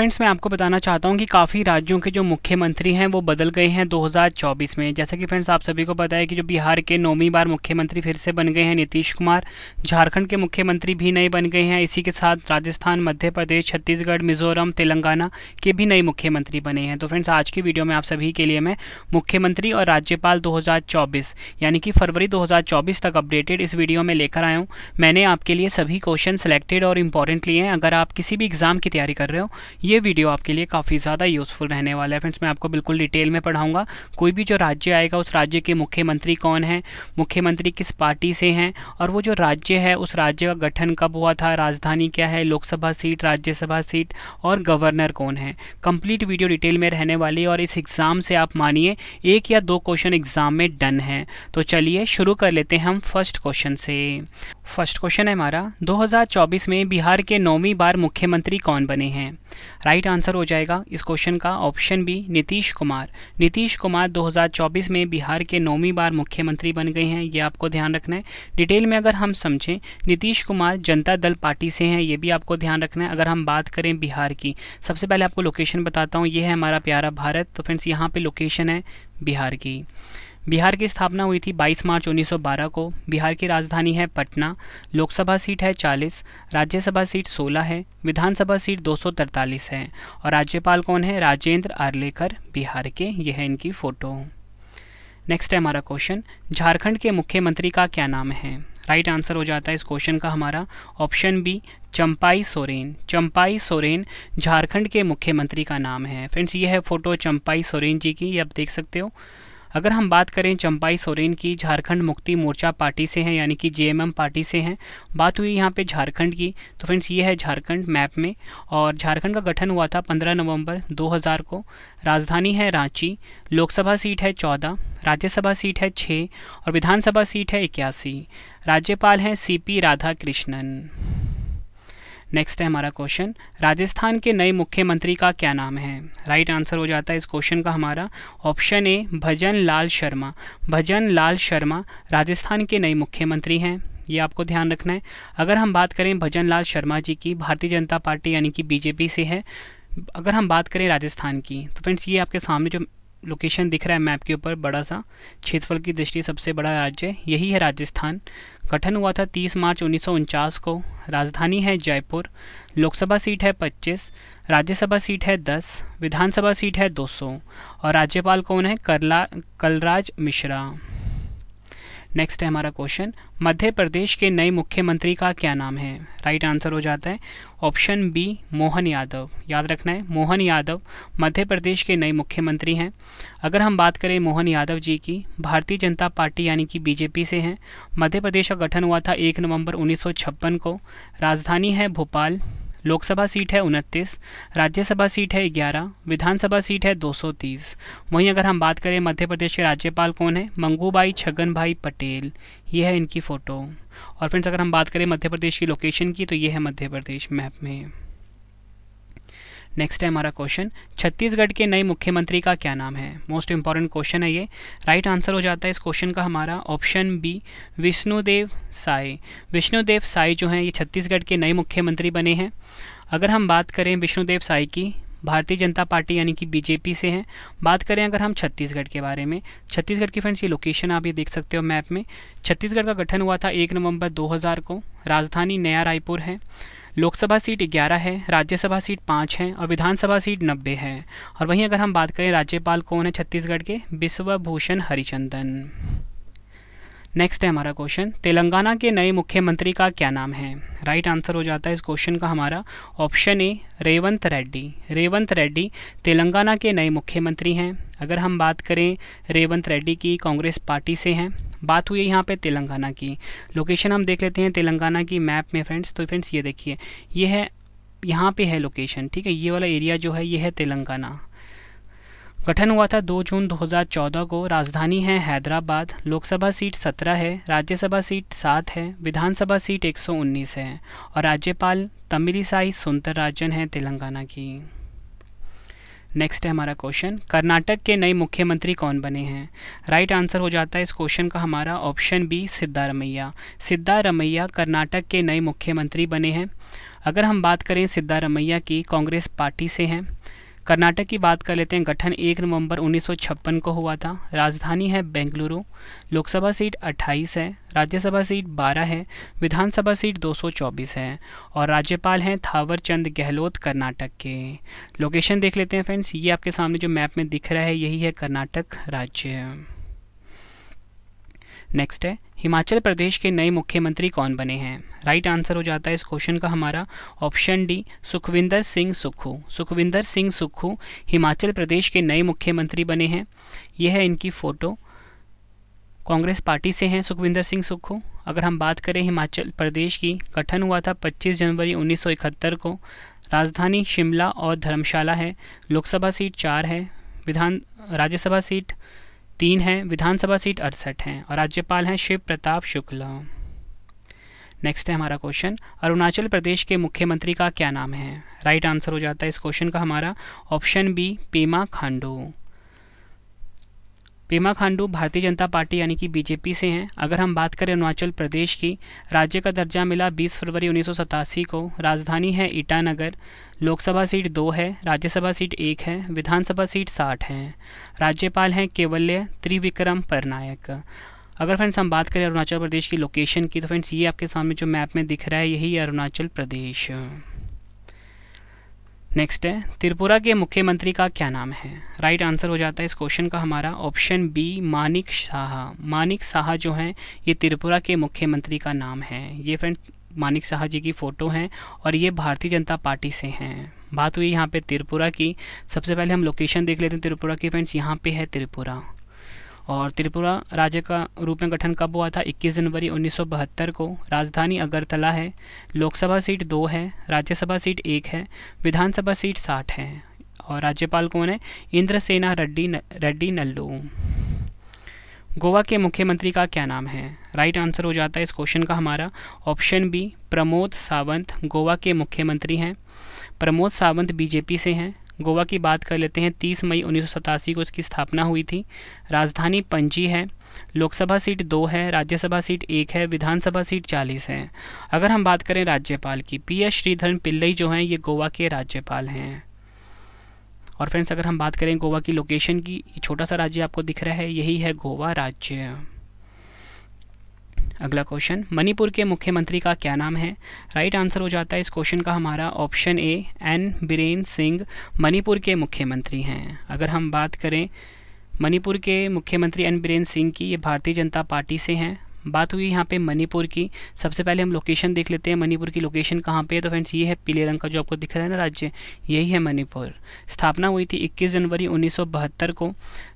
friends मैं आपको बताना चाहता हूँ कि काफ़ी राज्यों के जो मुख्यमंत्री हैं वो बदल गए हैं 2024 में जैसा कि फ्रेंड्स आप सभी को पता है कि जो बिहार के नौवीं बार मुख्यमंत्री फिर से बन गए हैं नीतीश कुमार झारखंड के मुख्यमंत्री भी नए बन गए हैं इसी के साथ राजस्थान मध्य प्रदेश छत्तीसगढ़ मिजोरम तेलंगाना के भी नए मुख्यमंत्री बने हैं तो फ्रेंड्स आज की वीडियो में आप सभी के लिए मैं मुख्यमंत्री और राज्यपाल दो यानी कि फरवरी दो तक अपडेटेड इस वीडियो में लेकर आया हूँ मैंने आपके लिए सभी क्वेश्चन सेलेक्टेड और इंपॉर्टेंट लिए हैं अगर आप किसी भी एग्ज़ाम की तैयारी कर रहे हो ये वीडियो आपके लिए काफ़ी ज़्यादा यूज़फुल रहने वाला है फ्रेंड्स मैं आपको बिल्कुल डिटेल में पढ़ाऊँगा कोई भी जो राज्य आएगा उस राज्य के मुख्यमंत्री कौन है मुख्यमंत्री किस पार्टी से हैं और वो जो राज्य है उस राज्य का गठन कब हुआ था राजधानी क्या है लोकसभा सीट राज्यसभा सीट और गवर्नर कौन है कंप्लीट वीडियो डिटेल में रहने वाली और इस एग्ज़ाम से आप मानिए एक या दो क्वेश्चन एग्ज़ाम में डन है तो चलिए शुरू कर लेते हैं हम फर्स्ट क्वेश्चन से फर्स्ट क्वेश्चन है हमारा 2024 में बिहार के नौवीं बार मुख्यमंत्री कौन बने हैं राइट आंसर हो जाएगा इस क्वेश्चन का ऑप्शन बी नीतीश कुमार नीतीश कुमार 2024 में बिहार के नौवीं बार मुख्यमंत्री बन गए हैं ये आपको ध्यान रखना है डिटेल में अगर हम समझें नीतीश कुमार जनता दल पार्टी से हैं ये भी आपको ध्यान रखना है अगर हम बात करें बिहार की सबसे पहले आपको लोकेशन बताता हूँ ये है हमारा प्यारा भारत तो फ्रेंड्स यहाँ पर लोकेशन है बिहार की बिहार की स्थापना हुई थी 22 मार्च 1912 को बिहार की राजधानी है पटना लोकसभा सीट है 40 राज्यसभा सीट 16 है विधानसभा सीट 243 है और राज्यपाल कौन है राजेंद्र आर्लेकर बिहार के यह है इनकी फ़ोटो नेक्स्ट है हमारा क्वेश्चन झारखंड के मुख्यमंत्री का क्या नाम है राइट right आंसर हो जाता है इस क्वेश्चन का हमारा ऑप्शन बी चंपाई सोरेन चंपाई सोरेन झारखंड के मुख्यमंत्री का नाम है फ्रेंड्स ये है फोटो चंपाई सोरेन जी की ये आप देख सकते हो अगर हम बात करें चंपाई सोरेन की झारखंड मुक्ति मोर्चा पार्टी से हैं यानी कि जे पार्टी से हैं बात हुई यहाँ पे झारखंड की तो फ्रेंड्स ये है झारखंड मैप में और झारखंड का गठन हुआ था 15 नवंबर 2000 को राजधानी है रांची लोकसभा सीट है 14 राज्यसभा सीट है 6 और विधानसभा सीट है इक्यासी राज्यपाल हैं C P Radha Krishnan next है हमारा क्वेश्चन राजस्थान के नए मुख्यमंत्री का क्या नाम है राइट आंसर हो जाता है इस क्वेश्चन का हमारा ऑप्शन ए भजन लाल शर्मा भजन लाल शर्मा राजस्थान के नए मुख्यमंत्री हैं ये आपको ध्यान रखना है अगर हम बात करें भजन लाल शर्मा जी की भारतीय जनता पार्टी यानी कि बीजेपी से है अगर हम बात करें राजस्थान की तो फ्रेंड्स ये आपके सामने जो लोकेशन दिख रहा है मैप के ऊपर बड़ा सा क्षेत्रफल की दृष्टि सबसे बड़ा राज्य यही है राजस्थान गठन हुआ था 30 मार्च उन्नीस को राजधानी है जयपुर लोकसभा सीट है 25 राज्यसभा सीट है 10 विधानसभा सीट है 200 और राज्यपाल कौन है करला कलराज मिश्रा नेक्स्ट है हमारा क्वेश्चन मध्य प्रदेश के नए मुख्यमंत्री का क्या नाम है राइट आंसर हो जाता है ऑप्शन बी मोहन यादव याद रखना है मोहन यादव मध्य प्रदेश के नए मुख्यमंत्री हैं अगर हम बात करें मोहन यादव जी की भारतीय जनता पार्टी यानी कि बीजेपी से हैं मध्य प्रदेश का गठन हुआ था एक नवंबर 1956 को राजधानी है भोपाल लोकसभा सीट है उनतीस राज्यसभा सीट है ग्यारह विधानसभा सीट है दो सौ तीस वहीं अगर हम बात करें मध्य प्रदेश के राज्यपाल कौन है मंगूबाई छगन भाई पटेल ये है इनकी फ़ोटो और फ्रेंड्स अगर हम बात करें मध्य प्रदेश की लोकेशन की तो ये है मध्य प्रदेश मैप में नेक्स्ट है हमारा क्वेश्चन छत्तीसगढ़ के नए मुख्यमंत्री का क्या नाम है मोस्ट इंपॉर्टेंट क्वेश्चन है ये राइट right आंसर हो जाता है इस क्वेश्चन का हमारा ऑप्शन बी विष्णुदेव साय विष्णुदेव साय जो हैं ये छत्तीसगढ़ के नए मुख्यमंत्री बने हैं अगर हम बात करें विष्णुदेव साय की भारतीय जनता पार्टी यानी कि बीजेपी से हैं बात करें अगर हम छत्तीसगढ़ के बारे में छत्तीसगढ़ की फ्रेंड्स ये लोकेशन आप ये देख सकते हो मैप में छत्तीसगढ़ का गठन हुआ था एक नवंबर 2000 को राजधानी नया रायपुर है लोकसभा सीट ग्यारह है राज्यसभा सीट पाँच है और विधानसभा सीट नब्बे है और वहीं अगर हम बात करें राज्यपाल कौन है छत्तीसगढ़ के विश्वभूषण हरिचंदन नेक्स्ट है हमारा क्वेश्चन तेलंगाना के नए मुख्यमंत्री का क्या नाम है राइट right आंसर हो जाता है इस क्वेश्चन का हमारा ऑप्शन ए रेवंत रेड्डी रेवंत रेड्डी तेलंगाना के नए मुख्यमंत्री हैं अगर हम बात करें रेवंत रेड्डी की कांग्रेस पार्टी से हैं बात हुई यहाँ पे तेलंगाना की लोकेशन हम देख लेते हैं तेलंगाना की मैप में फ्रेंड्स तो फ्रेंड्स ये देखिए ये है यहाँ पे है लोकेशन ठीक है ये वाला एरिया जो है ये है तेलंगाना गठन हुआ था 2 जून 2014 को राजधानी है हैदराबाद लोकसभा सीट 17 है राज्यसभा सीट 7 है विधानसभा सीट 119 है और राज्यपाल तमिलीसाई राजन है तेलंगाना की नेक्स्ट है हमारा क्वेश्चन कर्नाटक के नए मुख्यमंत्री कौन बने हैं राइट आंसर हो जाता है इस क्वेश्चन का हमारा ऑप्शन बी सिद्धारमैया सिद्धारमैया कर्नाटक के नए मुख्यमंत्री बने हैं अगर हम बात करें सिद्धारमैया की कांग्रेस पार्टी से हैं कर्नाटक की बात कर लेते हैं गठन 1 नवंबर 1956 को हुआ था राजधानी है बेंगलुरु लोकसभा सीट 28 है राज्यसभा सीट 12 है विधानसभा सीट 224 है और राज्यपाल हैं थावरचंद गहलोत कर्नाटक के लोकेशन देख लेते हैं फ्रेंड्स ये आपके सामने जो मैप में दिख रहा है यही है कर्नाटक राज्य नेक्स्ट है हिमाचल प्रदेश के नए मुख्यमंत्री कौन बने हैं राइट आंसर हो जाता है इस क्वेश्चन का हमारा ऑप्शन डी सुखविंदर सिंह सुक्खू सुखविंदर सिंह सुक्खू हिमाचल प्रदेश के नए मुख्यमंत्री बने हैं यह है इनकी फ़ोटो कांग्रेस पार्टी से हैं सुखविंदर सिंह सुक्खू अगर हम बात करें हिमाचल प्रदेश की गठन हुआ था 25 जनवरी 1971 को राजधानी शिमला और धर्मशाला है लोकसभा सीट चार है विधान राज्यसभा सीट तीन हैं विधानसभा सीट अड़सठ हैं और राज्यपाल हैं शिव प्रताप शुक्ला नेक्स्ट है हमारा क्वेश्चन अरुणाचल प्रदेश के मुख्यमंत्री का क्या नाम है राइट right आंसर हो जाता है इस क्वेश्चन का हमारा option B Pema Khandu Pema Khandu Bharatiya Janata party यानी कि बीजेपी से हैं अगर हम बात करें अरुणाचल प्रदेश की राज्य का दर्जा मिला 20 फरवरी उन्नीस को राजधानी है ईटानगर लोकसभा सीट दो है राज्यसभा सीट एक है विधानसभा सीट साठ है राज्यपाल हैं केवल्य त्रिविक्रम परनायक अगर फ्रेंड्स हम बात करें अरुणाचल प्रदेश की लोकेशन की तो फ्रेंड्स ये आपके सामने जो मैप में दिख रहा है यही अरुणाचल प्रदेश नेक्स्ट है त्रिपुरा के मुख्यमंत्री का क्या नाम है राइट right आंसर हो जाता है इस क्वेश्चन का हमारा ऑप्शन बी मानिक शाह मानिक शाह जो हैं ये त्रिपुरा के मुख्यमंत्री का नाम है ये फ्रेंड मानिक शाह जी की फ़ोटो हैं और ये भारतीय जनता पार्टी से हैं बात हुई यहाँ पे त्रिपुरा की सबसे पहले हम लोकेशन देख लेते हैं त्रिपुरा की फ्रेंड्स यहाँ पे है त्रिपुरा और त्रिपुरा राज्य का रूप में गठन कब हुआ था 21 जनवरी 1972 को राजधानी अगरतला है लोकसभा सीट दो है राज्यसभा सीट एक है विधानसभा सीट साठ है और राज्यपाल कौन है सेना रेड्डी रेड्डी नल्लू गोवा के मुख्यमंत्री का क्या नाम है राइट आंसर हो जाता है इस क्वेश्चन का हमारा ऑप्शन बी प्रमोद सावंत गोवा के मुख्यमंत्री हैं प्रमोद सावंत बीजेपी से हैं गोवा की बात कर लेते हैं 30 मई उन्नीस को इसकी स्थापना हुई थी राजधानी पंजी है लोकसभा सीट दो है राज्यसभा सीट एक है विधानसभा सीट चालीस है अगर हम बात करें राज्यपाल की पी एस श्रीधरन पिल्लई जो हैं ये गोवा के राज्यपाल हैं और फ्रेंड्स अगर हम बात करें गोवा की लोकेशन की छोटा सा राज्य आपको दिख रहा है यही है गोवा राज्य अगला क्वेश्चन मणिपुर के मुख्यमंत्री का क्या नाम है राइट आंसर हो जाता है इस क्वेश्चन का हमारा option A N Biren Singh Manipur के मुख्यमंत्री हैं अगर हम बात करें मणिपुर के मुख्यमंत्री एन बीरेन सिंह की ये भारतीय जनता पार्टी से हैं बात हुई यहाँ पे मणिपुर की सबसे पहले हम लोकेशन देख लेते हैं मणिपुर की लोकेशन कहाँ पे है तो फ्रेंड्स ये है पीले रंग का जो आपको दिख रहा है ना राज्य यही है मणिपुर स्थापना हुई थी 21 जनवरी 1972 को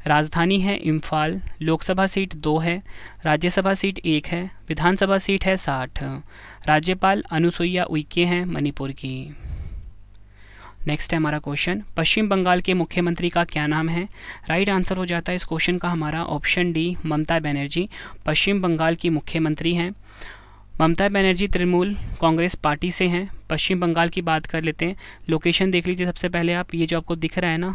राजधानी है इम्फाल लोकसभा सीट दो है राज्यसभा सीट एक है विधानसभा सीट है साठ राज्यपाल अनुसुईया उइके हैं मणिपुर की नेक्स्ट है हमारा क्वेश्चन पश्चिम बंगाल के मुख्यमंत्री का क्या नाम है राइट आंसर हो जाता है इस क्वेश्चन का हमारा ऑप्शन डी ममता बनर्जी पश्चिम बंगाल की मुख्यमंत्री हैं ममता बनर्जी तृणमूल कांग्रेस पार्टी से हैं पश्चिम बंगाल की बात कर लेते हैं लोकेशन देख लीजिए सबसे पहले आप ये जो आपको दिख रहा है ना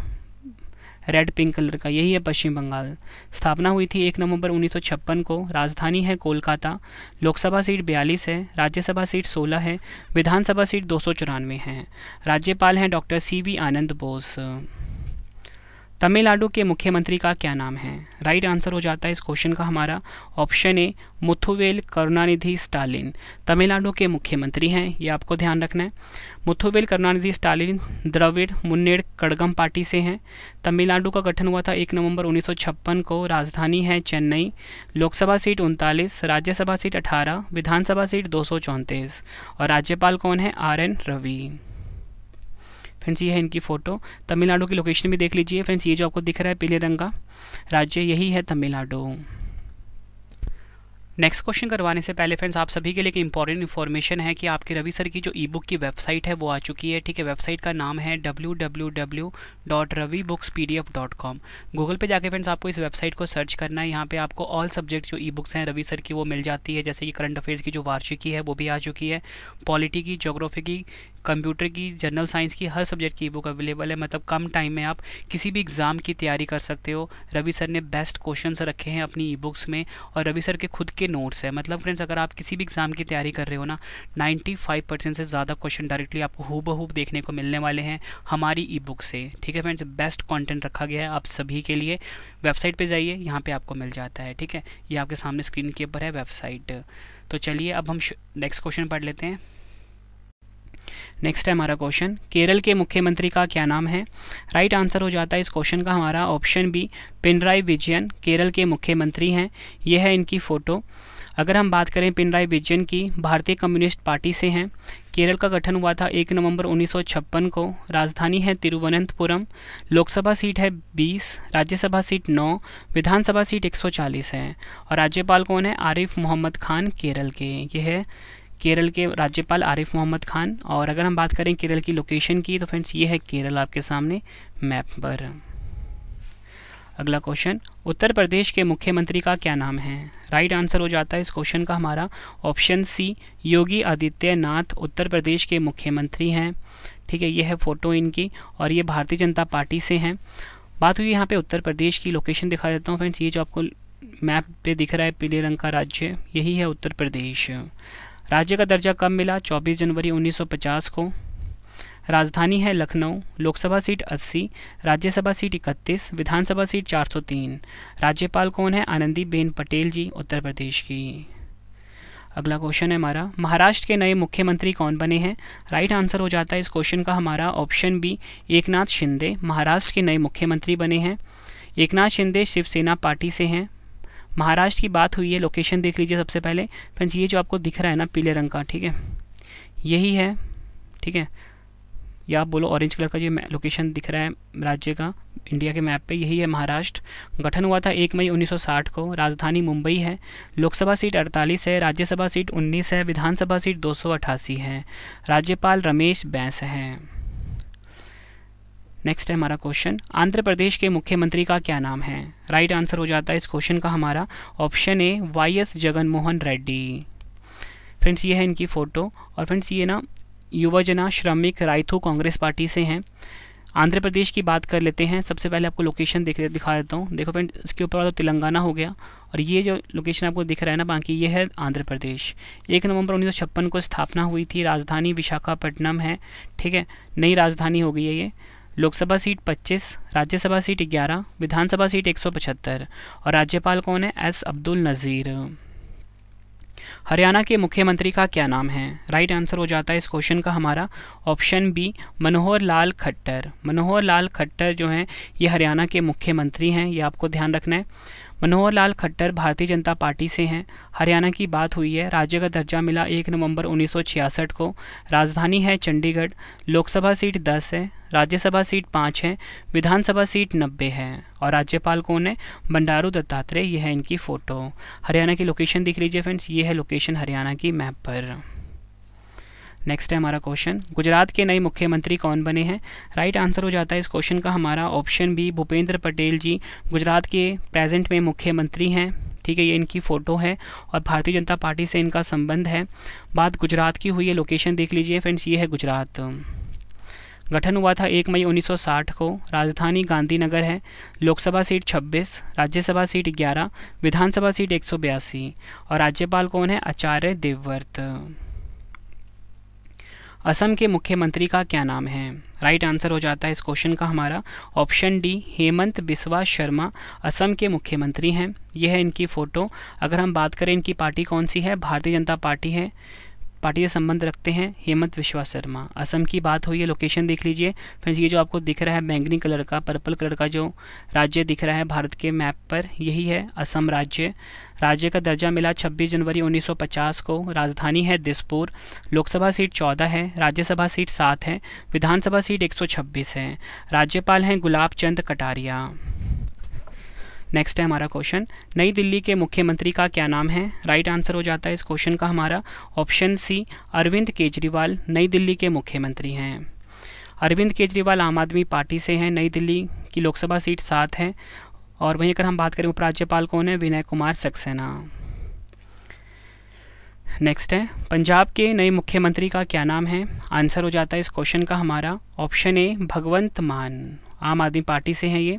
रेड पिंक कलर का यही है पश्चिम बंगाल स्थापना हुई थी एक नवंबर 1956 को राजधानी है कोलकाता लोकसभा सीट बयालीस है राज्यसभा सीट सोलह है विधानसभा सीट दो सौ चौरानवे है राज्यपाल हैं doctor C V Anand Bose Tamil Nadu के मुख्यमंत्री का क्या नाम है राइट आंसर हो जाता है इस क्वेश्चन का हमारा ऑप्शन ए मुथुवेल करुणानिधि स्टालिन तमिलनाडु के मुख्यमंत्री हैं ये आपको ध्यान रखना है मुथुवेल करुणानिधि स्टालिन द्रविड़ मुन्नेड़ कड़गम पार्टी से हैं तमिलनाडु का गठन हुआ था एक नवंबर 1956 को राजधानी है चेन्नई लोकसभा सीट उनतालीस राज्यसभा सीट अठारह विधानसभा सीट दो और राज्यपाल कौन है आर एन रवि फ्रेंड्स ये है इनकी फ़ोटो तमिलनाडु की लोकेशन भी देख लीजिए फ्रेंड्स ये जो आपको दिख रहा है पीले रंग का राज्य यही है तमिलनाडु नेक्स्ट क्वेश्चन करवाने से पहले फ्रेंड्स आप सभी के लिए एक इंपॉर्टेंट इन्फॉर्मेशन है कि आपके रवि सर की जो ई बुक की वेबसाइट है वो आ चुकी है ठीक है वेबसाइट का नाम है W W W dot Ravi books P D F dot com Google पर जाके फ्रेंड्स आपको इस वेबसाइट को सर्च करना है यहाँ पे आपको ऑल सब्जेक्ट जो ई बुक्स हैं रवि सर की वो मिल जाती है जैसे कि करंट अफेयर्स की जो वार्षिकी है वो भी आ चुकी है पॉलिटी की जोग्राफी की कंप्यूटर की जनरल साइंस की हर सब्जेक्ट की बुक अवेलेबल है मतलब कम टाइम में आप किसी भी एग्ज़ाम की तैयारी कर सकते हो रवि सर ने बेस्ट क्वेश्चन रखे हैं अपनी ई बुक्स में और रवि सर के खुद के नोट्स हैं मतलब फ्रेंड्स अगर आप किसी भी एग्ज़ाम की तैयारी कर रहे हो ना 95 परसेंट से ज़्यादा क्वेश्चन डायरेक्टली आपको हु बहूब देखने को मिलने वाले हैं हमारी ई बुक से ठीक है फ्रेंड्स बेस्ट कॉन्टेंट रखा गया है आप सभी के लिए वेबसाइट पर जाइए यहाँ पर आपको मिल जाता है ठीक है ये आपके सामने स्क्रीन के ऊपर है वेबसाइट तो चलिए अब हम नेक्स्ट क्वेश्चन पढ़ लेते हैं नेक्स्ट है हमारा क्वेश्चन केरल के मुख्यमंत्री का क्या नाम है राइट right आंसर हो जाता है इस क्वेश्चन का हमारा ऑप्शन बी पिनराई विजयन केरल के मुख्यमंत्री हैं यह है इनकी फ़ोटो अगर हम बात करें पिनराई विजयन की भारतीय कम्युनिस्ट पार्टी से हैं केरल का गठन हुआ था 1 नवंबर 1956 को राजधानी है तिरुवनंतपुरम लोकसभा सीट है 20 राज्यसभा सीट 9 विधानसभा सीट 140 है और राज्यपाल कौन है आरिफ मोहम्मद खान केरल के यह केरल के राज्यपाल आरिफ मोहम्मद खान और अगर हम बात करें केरल की लोकेशन की तो फ्रेंड्स ये है केरल आपके सामने मैप पर अगला क्वेश्चन उत्तर प्रदेश के मुख्यमंत्री का क्या नाम है राइट आंसर हो जाता है इस क्वेश्चन का हमारा ऑप्शन सी योगी आदित्यनाथ उत्तर प्रदेश के मुख्यमंत्री हैं ठीक है ये है फ़ोटो इनकी और ये भारतीय जनता पार्टी से हैं बात हुई यहाँ पे उत्तर प्रदेश की लोकेशन दिखा देता हूँ फ्रेंड्स ये जो आपको मैप पे दिख रहा है पीले रंग का राज्य यही है उत्तर प्रदेश राज्य का दर्जा कब मिला 24 जनवरी 1950 को राजधानी है Lucknow Lok Sabha seat 80 Rajya Sabha seat 31 Vidhan Sabha seat 403 राज्यपाल कौन है आनंदीबेन पटेल जी उत्तर प्रदेश की अगला क्वेश्चन है हमारा महाराष्ट्र के नए मुख्यमंत्री कौन बने हैं राइट आंसर हो जाता है इस क्वेश्चन का हमारा ऑप्शन बी एकनाथ शिंदे महाराष्ट्र के नए मुख्यमंत्री बने हैं एकनाथ शिंदे शिवसेना पार्टी से हैं महाराष्ट्र की बात हुई है लोकेशन देख लीजिए सबसे पहले फ्रेंड्स ये जो आपको दिख रहा है ना पीले रंग का ठीक है यही है ठीक है या आप बोलो ऑरेंज कलर का जो लोकेशन दिख रहा है राज्य का इंडिया के मैप पे यही है महाराष्ट्र गठन हुआ था एक मई 1960 को राजधानी मुंबई है लोकसभा सीट 48 है राज्यसभा सीट 19 है विधानसभा सीट दो है राज्यपाल रमेश बैंस हैं नेक्स्ट है हमारा क्वेश्चन आंध्र प्रदेश के मुख्यमंत्री का क्या नाम है राइट आंसर हो जाता है इस क्वेश्चन का हमारा option A Y S Jagan Mohan Reddy friends ये है इनकी फ़ोटो और फ्रेंड्स ये ना युवाजना श्रमिक रायथू कांग्रेस पार्टी से हैं आंध्र प्रदेश की बात कर लेते हैं सबसे पहले आपको लोकेशन देख दिखा देता हूँ देखो फ्रेंड इसके ऊपर तो तेलंगाना हो गया और ये जो लोकेशन आपको दिख रहा है ना बाकी ये है आंध्र प्रदेश एक नवंबर उन्नीस को स्थापना हुई थी राजधानी विशाखापट्टनम है ठीक है नई राजधानी हो गई है ये Lok Sabha seat 25, Rajya Sabha seat 11, Vidhan Sabha seat 175 और राज्यपाल कौन है एस अब्दुल नज़ीर हरियाणा के मुख्यमंत्री का क्या नाम है राइट आंसर हो जाता है इस क्वेश्चन का हमारा ऑप्शन बी मनोहर लाल खट्टर मनोहर लाल खट्टर जो हैं ये हरियाणा के मुख्यमंत्री हैं ये आपको ध्यान रखना है मनोहर लाल खट्टर भारतीय जनता पार्टी से हैं हरियाणा की बात हुई है राज्य का दर्जा मिला एक नवंबर 1966 को राजधानी है चंडीगढ़ लोकसभा सीट 10 है राज्यसभा सीट 5 है विधानसभा सीट 90 है और राज्यपाल कौन है बंडारू दत्तात्रेय यह है इनकी फ़ोटो हरियाणा की लोकेशन दिख लीजिए फ्रेंड्स ये है लोकेशन हरियाणा की मैप पर नेक्स्ट है हमारा क्वेश्चन गुजरात के नए मुख्यमंत्री कौन बने हैं राइट आंसर हो जाता है इस क्वेश्चन का हमारा ऑप्शन बी भूपेंद्र पटेल जी गुजरात के प्रेजेंट में मुख्यमंत्री हैं ठीक है ये इनकी फ़ोटो है और भारतीय जनता पार्टी से इनका संबंध है बात गुजरात की हुई है लोकेशन देख लीजिए फ्रेंड्स ये है गुजरात गठन हुआ था 1 मई 1960 को राजधानी गांधीनगर है Lok Sabha seat 26 Rajya Sabha seat 11 Vidhan Sabha seat एक और राज्यपाल कौन है आचार्य देवव्रत असम के मुख्यमंत्री का क्या नाम है राइट आंसर हो जाता है इस क्वेश्चन का हमारा ऑप्शन डी हेमंत बिस्वा शर्मा असम के मुख्यमंत्री हैं यह है इनकी फ़ोटो अगर हम बात करें इनकी पार्टी कौन सी है भारतीय जनता पार्टी है पार्टी से संबंध रखते हैं हेमंत विश्वा शर्मा असम की बात हुई है लोकेशन देख लीजिए फ्रेंड्स ये जो आपको दिख रहा है बैंगनी कलर का पर्पल कलर का जो राज्य दिख रहा है भारत के मैप पर यही है असम राज्य राज्य का दर्जा मिला 26 जनवरी 1950 को राजधानी है दिसपुर लोकसभा सीट 14 है राज्यसभा सीट 7 है विधानसभा सीट 126 है राज्यपाल हैं गुलाब चंद कटारिया नेक्स्ट है हमारा क्वेश्चन नई दिल्ली के मुख्यमंत्री का क्या नाम है राइट right आंसर हो जाता है इस क्वेश्चन का हमारा ऑप्शन सी अरविंद केजरीवाल नई दिल्ली के मुख्यमंत्री हैं अरविंद केजरीवाल आम आदमी पार्टी से हैं नई दिल्ली की लोकसभा सीट सात है और वहीं अगर हम बात करें उपराज्यपाल कौन है विनय कुमार सक्सेना नेक्स्ट है पंजाब के नए मुख्यमंत्री का क्या नाम है आंसर हो जाता है इस क्वेश्चन का हमारा ऑप्शन ए भगवंत मान आम आदमी पार्टी से हैं ये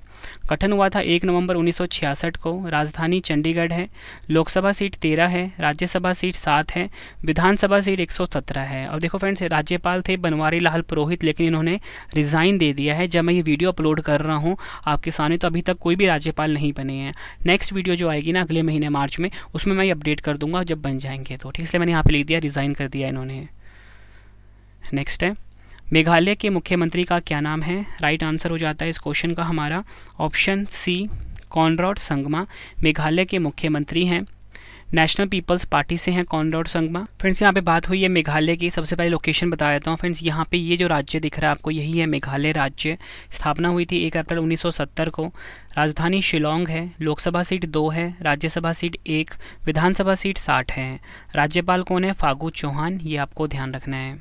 गठन हुआ था एक नवंबर 1966 को राजधानी चंडीगढ़ है लोकसभा सीट तेरह है राज्यसभा सीट सात है विधानसभा सीट 117 है और देखो फ्रेंड्स राज्यपाल थे बनवारी लाल पुरोहित लेकिन इन्होंने रिज़ाइन दे दिया है जब मैं ये वीडियो अपलोड कर रहा हूँ आपके सामने तो अभी तक कोई भी राज्यपाल नहीं बने हैं नेक्स्ट वीडियो जो आएगी ना अगले महीने मार्च में उसमें मैं ये अपडेट कर दूंगा जब बन जाएंगे तो ठीक इसलिए मैंने यहाँ पर लिख दिया रिज़ाइन कर दिया इन्होंने नेक्स्ट है मेघालय के मुख्यमंत्री का क्या नाम है राइट आंसर हो जाता है इस क्वेश्चन का हमारा option C Conrad Sangma Meghalaya के मुख्यमंत्री हैं नेशनल पीपल्स पार्टी से हैं कॉनरॉड संगमा फ्रेंड्स यहाँ पे बात हुई है मेघालय की सबसे पहले लोकेशन बता देता हूँ फ्रेंड्स यहाँ पे ये जो राज्य दिख रहा है आपको यही है मेघालय राज्य स्थापना हुई थी एक अप्रैल 1970 को राजधानी शिलोंग है लोकसभा सीट दो है राज्यसभा सीट एक विधानसभा सीट साठ है राज्यपाल कौन है फागू चौहान ये आपको ध्यान रखना है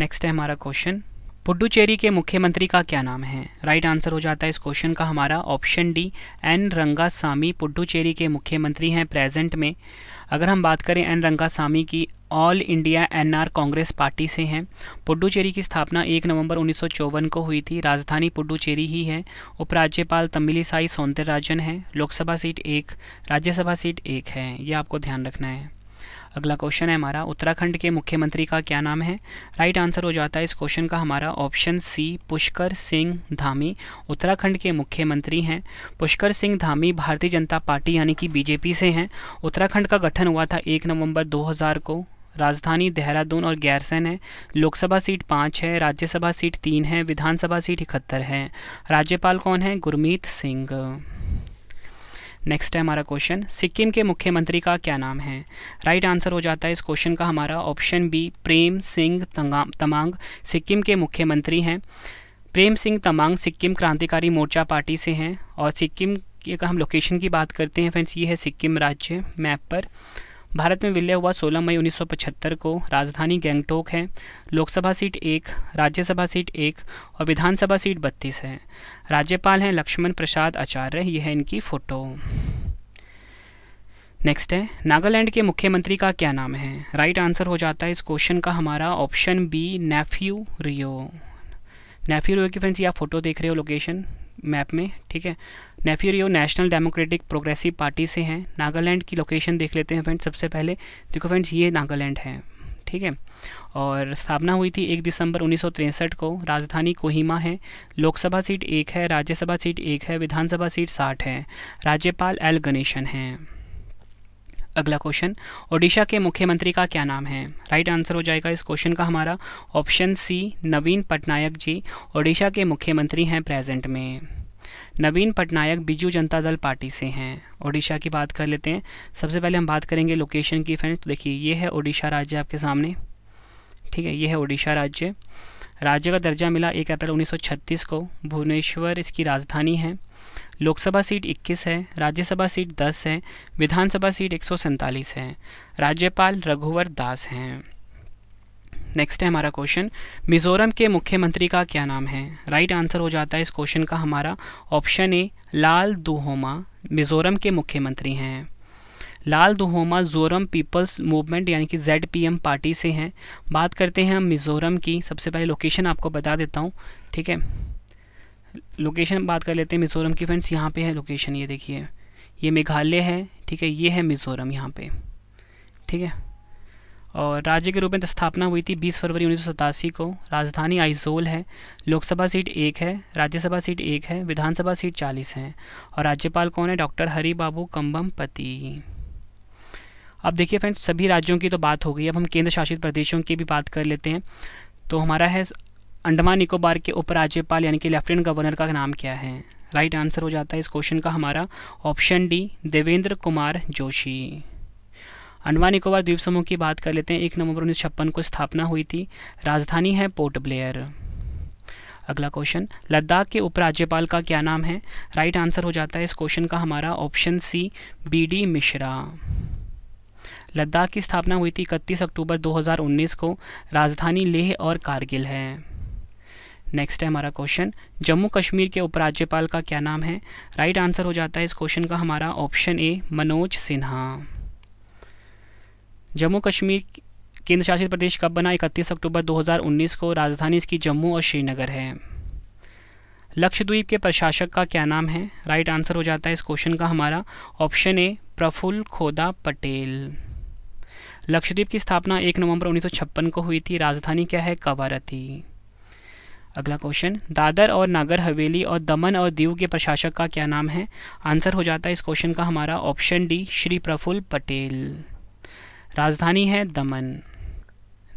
नेक्स्ट है हमारा क्वेश्चन पुडुचेरी के मुख्यमंत्री का क्या नाम है राइट आंसर हो जाता है इस क्वेश्चन का हमारा option D N Samy Puducherry के मुख्यमंत्री हैं प्रेजेंट में अगर हम बात करें एन सामी की all India N R Congress party से हैं पुडुचेरी की स्थापना 1 नवंबर उन्नीस को हुई थी राजधानी पुडुचेरी ही है उपराज्यपाल तमिलीसाई राजन है लोकसभा सीट एक राज्यसभा सीट एक है ये आपको ध्यान रखना है अगला क्वेश्चन है हमारा उत्तराखंड के मुख्यमंत्री का क्या नाम है राइट आंसर हो जाता है इस क्वेश्चन का हमारा ऑप्शन सी पुष्कर सिंह धामी उत्तराखंड के मुख्यमंत्री हैं पुष्कर सिंह धामी भारतीय जनता पार्टी यानी कि बीजेपी से हैं उत्तराखंड का गठन हुआ था एक नवम्बर दो को राजधानी देहरादून और गैरसैन है लोकसभा सीट पाँच है राज्यसभा सीट तीन है विधानसभा सीट इकहत्तर है राज्यपाल कौन है गुरमीत सिंह नेक्स्ट है हमारा क्वेश्चन सिक्किम के मुख्यमंत्री का क्या नाम है राइट आंसर हो जाता है इस क्वेश्चन का हमारा ऑप्शन बी प्रेम सिंह तमांग सिक्किम के मुख्यमंत्री हैं प्रेम सिंह तमांग सिक्किम क्रांतिकारी मोर्चा पार्टी से हैं और सिक्किम की अगर हम लोकेशन की बात करते हैं फ्रेंड्स ये है सिक्किम राज्य मैप पर भारत में विलय हुआ 16 मई 1975 को राजधानी गैंगटोक है लोकसभा सीट एक राज्यसभा सीट एक और विधानसभा सीट बत्तीस है राज्यपाल हैं लक्ष्मण प्रसाद आचार्य यह है इनकी फ़ोटो नेक्स्ट है नागालैंड के मुख्यमंत्री का क्या नाम है राइट right आंसर हो जाता है इस क्वेश्चन का हमारा ऑप्शन बी नेफ्यू रियो नेफ्यू रियो की फ्रेंड्स ये आप फोटो देख रहे हो लोकेशन मैप में ठीक है Neiphiu Rio national democratic progressive party से हैं नागालैंड की लोकेशन देख लेते हैं फ्रेंड्स सबसे पहले देखो फ्रेंड्स ये नागालैंड है ठीक है और स्थापना हुई थी एक दिसंबर उन्नीस को राजधानी कोहिमा है लोकसभा सीट एक है राज्यसभा सीट एक है विधानसभा सीट साठ है राज्यपाल एल गणेशन हैं अगला क्वेश्चन ओडिशा के मुख्यमंत्री का क्या नाम है राइट आंसर हो जाएगा इस क्वेश्चन का हमारा ऑप्शन सी नवीन पटनायक जी ओडिशा के मुख्यमंत्री हैं प्रेजेंट में नवीन पटनायक बीजू जनता दल पार्टी से हैं ओडिशा की बात कर लेते हैं सबसे पहले हम बात करेंगे लोकेशन की फ्रेंड्स तो देखिए ये है ओडिशा राज्य आपके सामने ठीक है ये है ओडिशा राज्य राज्य का दर्जा मिला एक अप्रैल 1936 को भुवनेश्वर इसकी राजधानी है लोकसभा सीट 21 है राज्यसभा सीट 10 है विधानसभा सीट एक है राज्यपाल रघुवर दास हैं नेक्स्ट है हमारा क्वेश्चन मिजोरम के मुख्यमंत्री का क्या नाम है राइट आंसर हो जाता है इस क्वेश्चन का हमारा ऑप्शन ए लाल दुहोमा मिजोरम के मुख्यमंत्री हैं Lalduhoma Zoram people's movement यानी कि जेड पार्टी से हैं बात करते हैं हम मिज़ोरम की सबसे पहले लोकेशन आपको बता देता हूँ ठीक है लोकेशन बात कर लेते हैं मिज़ोरम की फ्रेंड्स यहाँ पे है लोकेशन ये देखिए ये मेघालय है ठीक है ये है मिज़ोरम यहाँ पे ठीक है और राज्य के रूप में तो स्थापना हुई थी 20 फरवरी उन्नीस को राजधानी आइजोल है लोकसभा सीट एक है राज्यसभा सीट एक है विधानसभा सीट 40 है और राज्यपाल कौन है डॉक्टर हरी बाबू पति अब देखिए फ्रेंड्स सभी राज्यों की तो बात हो गई अब हम केंद्र शासित प्रदेशों की भी बात कर लेते हैं तो हमारा है अंडमान निकोबार के उपराज्यपाल यानी कि लेफ्टिनेंट गवर्नर का नाम क्या है राइट आंसर हो जाता है इस क्वेश्चन का हमारा ऑप्शन डी देवेंद्र कुमार जोशी अंडमान निकोबार द्वीप समूह की बात कर लेते हैं एक नवंबर उन्नीस को स्थापना हुई थी राजधानी है पोर्ट ब्लेयर अगला क्वेश्चन लद्दाख के उपराज्यपाल का क्या नाम है राइट आंसर हो जाता है इस क्वेश्चन का हमारा option C B D Mishra Ladakh की स्थापना हुई थी इकतीस अक्टूबर 2019 को राजधानी लेह और कारगिल है नेक्स्ट है हमारा क्वेश्चन जम्मू कश्मीर के उपराज्यपाल का क्या नाम है राइट right आंसर हो जाता है इस क्वेश्चन का हमारा ऑप्शन ए मनोज सिन्हा जम्मू कश्मीर केंद्र शासित प्रदेश कब बना 31 अक्टूबर 2019 को राजधानी इसकी जम्मू और श्रीनगर है लक्षद्वीप के प्रशासक का क्या नाम है राइट आंसर हो जाता है इस क्वेश्चन का हमारा ऑप्शन ए प्रफुल्ल खोदा पटेल लक्षद्वीप की स्थापना 1 नवंबर 1956 को हुई थी राजधानी क्या है कवारती अगला क्वेश्चन दादर और नागर हवेली और दमन और दीव के प्रशासक का क्या नाम है आंसर हो जाता है इस क्वेश्चन का हमारा ऑप्शन डी श्री प्रफुल्ल पटेल राजधानी है दमन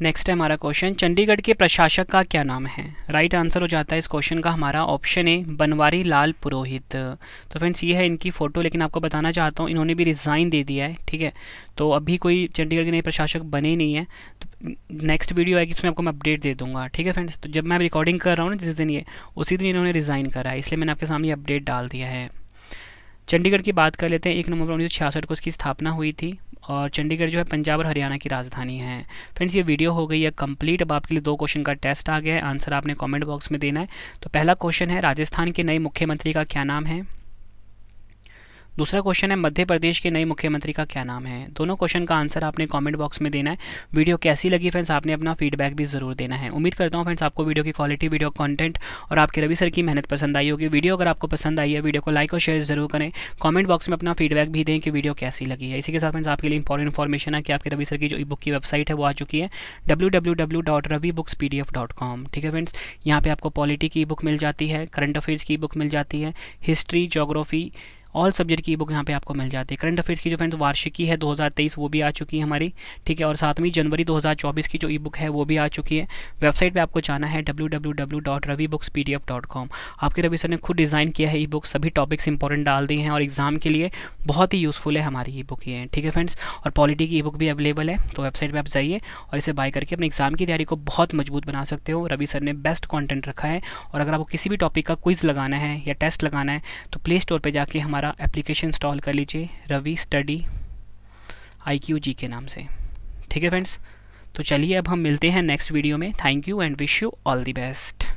नेक्स्ट है हमारा क्वेश्चन चंडीगढ़ के प्रशासक का क्या नाम है राइट आंसर हो जाता है इस क्वेश्चन का हमारा ऑप्शन है बनवारी लाल पुरोहित तो फ्रेंड्स ये है इनकी फ़ोटो लेकिन आपको बताना चाहता हूँ इन्होंने भी रिज़ाइन दे दिया है ठीक है तो अभी कोई चंडीगढ़ के नए प्रशासक बने नहीं है तो नेक्स्ट वीडियो आएगी उसमें आपको मैं अपडेट दे दूँगा ठीक है फ्रेंड्स तो जब मैं रिकॉर्डिंग कर रहा हूँ ना जिस दिन ये उसी दिन इन्होंने रिज़ाइन करा है इसलिए मैंने आपके सामने अपडेट डाल दिया है चंडीगढ़ की बात कर लेते हैं एक नवंबर उन्नीस को इसकी स्थापना हुई थी और चंडीगढ़ जो है पंजाब और हरियाणा की राजधानी है फ्रेंड्स ये वीडियो हो गई है कंप्लीट अब आपके लिए दो क्वेश्चन का टेस्ट आ गया है आंसर आपने कमेंट बॉक्स में देना है तो पहला क्वेश्चन है राजस्थान के नए मुख्यमंत्री का क्या नाम है दूसरा क्वेश्चन है मध्य प्रदेश के नए मुख्यमंत्री का क्या नाम है दोनों क्वेश्चन का आंसर आपने कमेंट बॉक्स में देना है वीडियो कैसी लगी फ्रेंड्स आपने अपना फीडबैक भी जरूर देना है उम्मीद करता हूँ फ्रेंड्स आपको वीडियो की क्वालिटी वीडियो कंटेंट और आपके रवि सर की मेहनत पसंद आई होगी वीडियो अगर आपको पसंद आई है वीडियो को लाइक और शेयर जरूर करें कॉमेंट बॉक्स में अपना फीडबैक भी दें कि वीडियो कैसी लगी है इसी के साथ फ्रेंड्स आपके लिए इंपॉर्टेंट इन्फॉर्मेशन है कि आपके रवि सर की जो ई बुक की वेबसाइट है वो आ चुकी है W W W dot Ravi books P D F dot com ठीक है फ्रेंड्स यहाँ पे आपको पॉलिटी की ई बुक मिल जाती है करंट अफेयर्स की बुक मिल जाती है हिस्ट्री जोग्राफी ऑल सब्जेक्ट की ई बुक यहाँ पे आपको मिल जाती है करंट अफेयर्स की जो फ्रेंड्स वार्षिकी है 2023 वो भी आ चुकी है हमारी ठीक है और सातवीं जनवरी 2024 की जो ई बुक है वो भी आ चुकी है वेबसाइट पर आपको जाना है www.ravibooks.pdf.com आपके रवि सर ने खुद डिज़ाइन किया है ई बुक सभी टॉपिक्स इंपॉर्टेंट डाल दिए हैं और एग्जाम के लिए बहुत ही यूज़फुल है हमारी ई बुक ये ठीक है फ्रेंड्स और पॉलिटी की ई बुक भी अवेलेबल है तो वेबसाइट पर आप जाइए और इसे बाय करके अपने एग्जाम की तैयारी को बहुत मजबूत बना सकते हो रवि सर ने बेस्ट कॉन्टेंट रखा है और अगर आपको किसी भी टॉपिक का क्विज़ लगाना है या टेस्ट लगाना है तो प्ले स्टोर पर जाके हमारे हमारा एप्लीकेशन इंस्टॉल कर लीजिए Ravi study I Q G के नाम से ठीक है फ्रेंड्स तो चलिए अब हम मिलते हैं नेक्स्ट वीडियो में thank you and wish you all the best